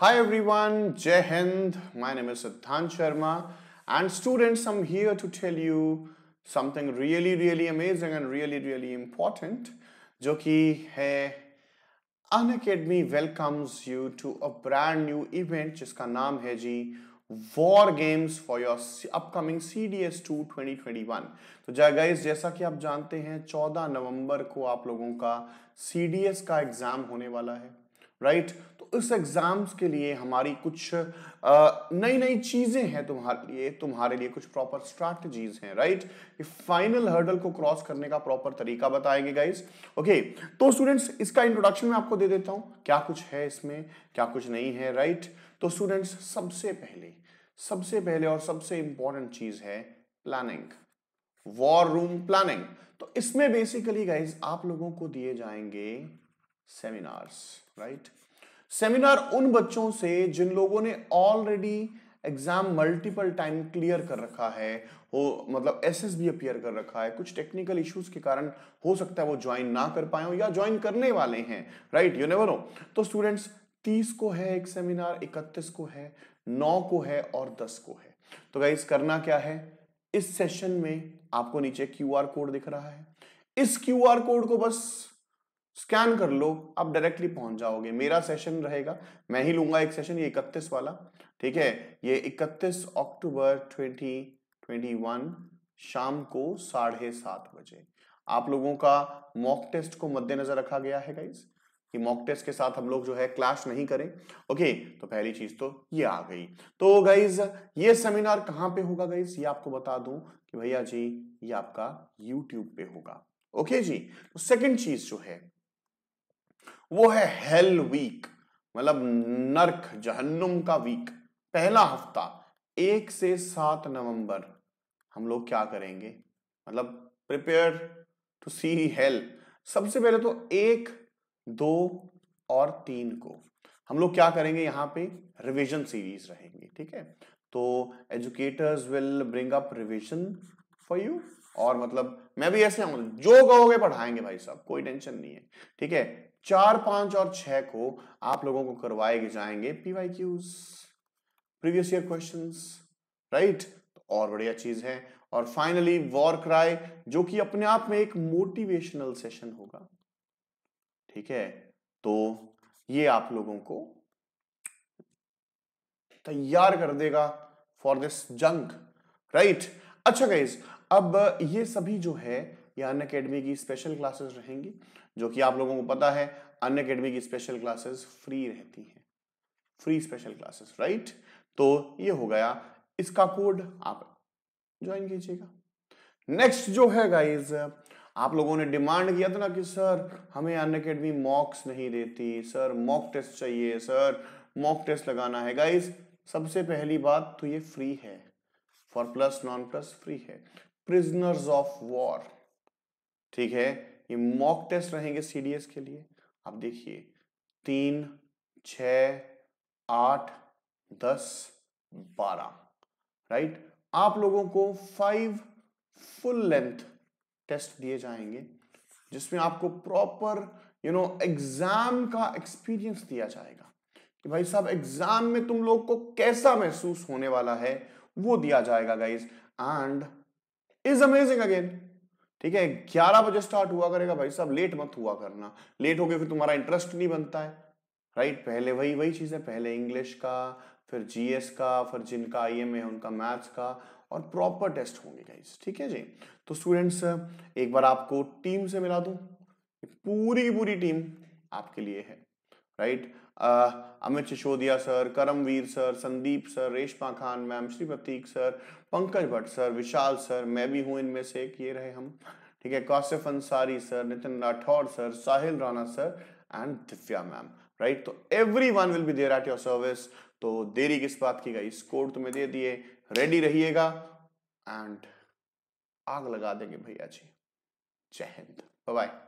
Hi everyone, Jai Hind. My name is Siddhant Sharma and students, I'm here to tell you something really really amazing and really really important जो कि है Unacademy welcomes you to a brand new event जिसका नाम है जी war games for your upcoming C D S two twenty twenty one तो guys जैसा कि आप जानते हैं चौदह नवंबर को आप लोगों का सी डी एस का एग्जाम होने वाला है राइट तो इस एग्ज़ाम्स के लिए हमारी कुछ नई नई चीज़ें हैं तुम्हारे लिए तुम्हारे लिए कुछ प्रॉपर स्ट्रैटेजीज हैं राइट ये फाइनल हर्डल को क्रॉस करने का प्रॉपर तरीका बताएंगे गाइस ओके तो स्टूडेंट्स इसका इंट्रोडक्शन मैं आपको दे देता हूं क्या कुछ है इसमें क्या कुछ नहीं है राइट तो स्टूडेंट्स सबसे पहले सबसे पहले और सबसे इंपॉर्टेंट चीज़ है प्लानिंग वॉर रूम प्लानिंग तो इसमें बेसिकली गाइज आप लोगों को दिए जाएंगे सेमिनार्स राइट सेमिनार उन बच्चों से जिन लोगों ने already exam multiple time clear कर रखा है वो मतलब एस एस भी अपियर कर रखा है कुछ टेक्निकल इश्यूज के कारण हो सकता है वो ज्वाइन ना कर पाए या ज्वाइन करने वाले हैं राइट यू नेवर नो तो स्टूडेंट्स तीस को है एक सेमिनार इकतीस को है नौ को है और दस को है तो गाइज करना क्या है इस सेशन में आपको नीचे क्यू आर कोड दिख रहा है इस क्यू आर कोड को बस स्कैन कर लो आप डायरेक्टली पहुंच जाओगे मेरा सेशन रहेगा मैं ही लूंगा एक सेशन ये इकतीस वाला ठीक है ये इकतीस अक्टूबर ट्वेंटी शाम को साढ़े सात बजे आप लोगों का मॉक टेस्ट को मद्देनजर रखा गया है गाइज कि मॉक टेस्ट के साथ हम लोग जो है क्लैश नहीं करें ओके तो पहली चीज तो ये आ गई तो गाइज ये सेमिनार कहां पे होगा गाइज ये आपको बता दूं कि भैया जी ये आपका यूट्यूब पे होगा ओके जी तो सेकंड चीज जो है वो है हेल वीक मतलब नरक जहन्नुम का वीक पहला हफ्ता एक से सात नवंबर हम लोग क्या करेंगे मतलब प्रिपेयर टू सी हेल सबसे पहले तो एक दो और तीन को हम लोग क्या करेंगे यहां पे रिवीजन सीरीज रहेंगे ठीक है तो educators will bring up revision for you और मतलब मैं भी ऐसे हूं जो कहोगे पढ़ाएंगे भाई साहब कोई टेंशन नहीं है ठीक है चार पांच और छह को आप लोगों को करवाए जाएंगे P Y Qs previous year question right और बढ़िया चीज है और फाइनली वॉर क्राई जो कि अपने आप में एक मोटिवेशनल सेशन होगा ठीक है तो ये आप लोगों को तैयार कर देगा फॉर दिस जंक राइट अच्छा गाइज अब ये सभी जो है या अन अकेडमी की स्पेशल क्लासेस रहेंगी जो कि आप लोगों को पता है अन अकेडमी की स्पेशल क्लासेस फ्री रहती हैं फ्री स्पेशल क्लासेस राइट तो ये हो गया इसका कोड आप ज्वाइन कीजिएगा नेक्स्ट जो है गाइज आप लोगों ने डिमांड किया था ना कि सर हमें अन अकेडमी मॉक्स नहीं देती सर मॉक टेस्ट चाहिए सर मॉक टेस्ट लगाना है गाइज सबसे पहली बात तो ये फ्री है for plus non plus free है प्रिजनर्स ऑफ वॉर ठीक है ये मॉक टेस्ट रहेंगे सीडीएस के लिए आप देखिए तीन छ आठ दस बारह राइट आप लोगों को फाइव फुल लेंथ टेस्ट दिए जाएंगे जिसमें आपको प्रॉपर यू नो एग्जाम का एक्सपीरियंस दिया जाएगा कि भाई साहब एग्जाम में तुम लोग को कैसा महसूस होने वाला है वो दिया जाएगा guys and is amazing again ठीक है ग्यारह बजे स्टार्ट हुआ करेगा भाई साहब लेट मत हुआ करना लेट हो गया फिर तुम्हारा इंटरेस्ट नहीं बनता है राइट पहले वही वही चीज़ें पहले इंग्लिश का फिर जीएस का फिर जिनका आई एम है उनका मैथ्स का और प्रॉपर टेस्ट होंगे गाइस ठीक है जी तो स्टूडेंट्स एक बार आपको टीम से मिला दू पूरी की पूरी टीम आपके लिए है right Amit Sisodia sir Karamveer sir Sandeep sir Reshma Khan ma'am Shri Prateek sir Pankaj Bhatt sir Vishal sir मैं भी हूँ इनमें से एक ये रहे हम ठीक है Kaushif Ansari sir Nitin Rathore sir Sahil Rana sir and Divya ma'am right तो everyone will be there at your service तो देरी किस बात की गई स्कोर तुम्हें दे दिए रेडी रहिएगा एंड आग लगा देंगे भैया जी जय हिंद बाय